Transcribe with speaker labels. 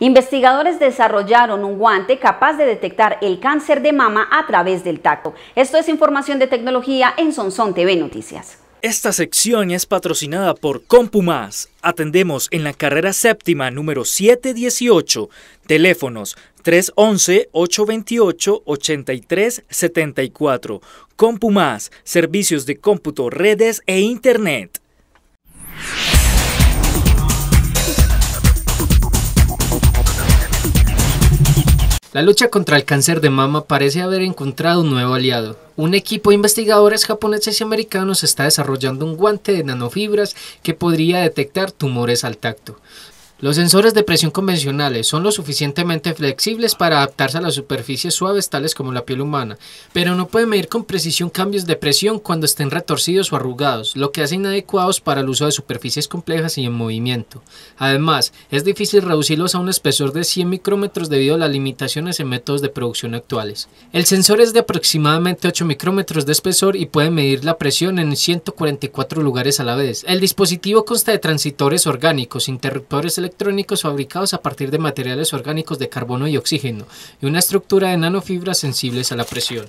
Speaker 1: Investigadores desarrollaron un guante capaz de detectar el cáncer de mama a través del tacto. Esto es información de tecnología en Sonson TV Noticias.
Speaker 2: Esta sección es patrocinada por CompuMás. Atendemos en la carrera séptima número 718. Teléfonos 311-828-8374. CompuMás, servicios de cómputo, redes e internet.
Speaker 3: La lucha contra el cáncer de mama parece haber encontrado un nuevo aliado. Un equipo de investigadores japoneses y americanos está desarrollando un guante de nanofibras que podría detectar tumores al tacto. Los sensores de presión convencionales son lo suficientemente flexibles para adaptarse a las superficies suaves tales como la piel humana, pero no pueden medir con precisión cambios de presión cuando estén retorcidos o arrugados, lo que hace inadecuados para el uso de superficies complejas y en movimiento. Además, es difícil reducirlos a un espesor de 100 micrómetros debido a las limitaciones en métodos de producción actuales. El sensor es de aproximadamente 8 micrómetros de espesor y puede medir la presión en 144 lugares a la vez. El dispositivo consta de transitores orgánicos, interruptores electrónicos, electrónicos fabricados a partir de materiales orgánicos de carbono y oxígeno y una estructura de nanofibras sensibles a la presión.